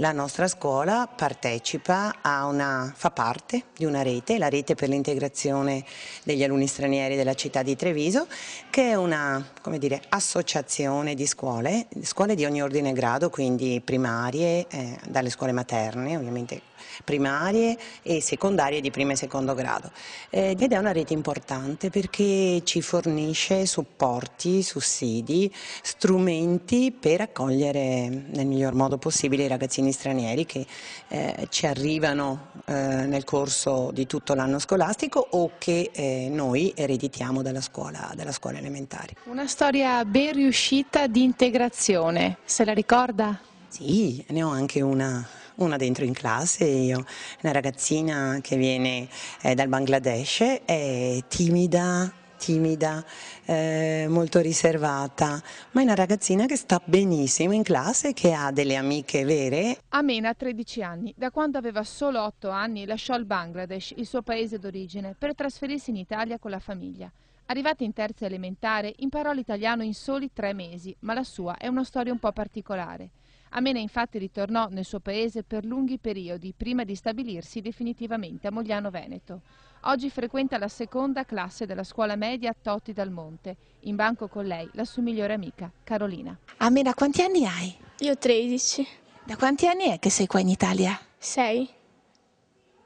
La nostra scuola partecipa a una, fa parte di una rete, la rete per l'integrazione degli alunni stranieri della città di Treviso, che è una dire, associazione di scuole, scuole di ogni ordine e grado, quindi primarie, eh, dalle scuole materne ovviamente primarie e secondarie di primo e secondo grado. Eh, ed è una rete importante perché ci fornisce supporti, sussidi, strumenti per accogliere nel miglior modo possibile i ragazzini bambini stranieri che eh, ci arrivano eh, nel corso di tutto l'anno scolastico o che eh, noi ereditiamo dalla scuola, dalla scuola elementare. Una storia ben riuscita di integrazione, se la ricorda? Sì, ne ho anche una una dentro in classe, io, una ragazzina che viene eh, dal Bangladesh, è timida, timida, eh, molto riservata, ma è una ragazzina che sta benissimo in classe, che ha delle amiche vere. Amena ha 13 anni. Da quando aveva solo 8 anni lasciò il Bangladesh, il suo paese d'origine, per trasferirsi in Italia con la famiglia. Arrivata in terza elementare, imparò l'italiano in soli tre mesi, ma la sua è una storia un po' particolare. Amena infatti ritornò nel suo paese per lunghi periodi prima di stabilirsi definitivamente a Mogliano Veneto. Oggi frequenta la seconda classe della scuola media Totti dal Monte. In banco con lei la sua migliore amica, Carolina. Amena, quanti anni hai? Io ho 13. Da quanti anni è che sei qua in Italia? Sei.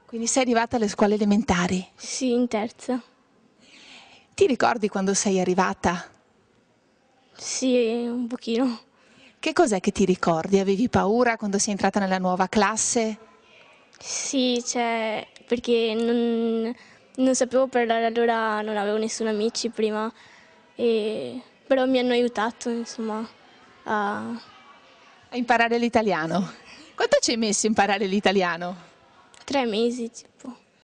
Quindi sei arrivata alle scuole elementari? Sì, in terza. Ti ricordi quando sei arrivata? Sì, un pochino. Che cos'è che ti ricordi? Avevi paura quando sei entrata nella nuova classe? Sì, cioè, perché non, non sapevo parlare, allora non avevo nessun amici prima, e, però mi hanno aiutato, insomma, a... a imparare l'italiano. Quanto ci hai messo a imparare l'italiano? Tre mesi, tipo.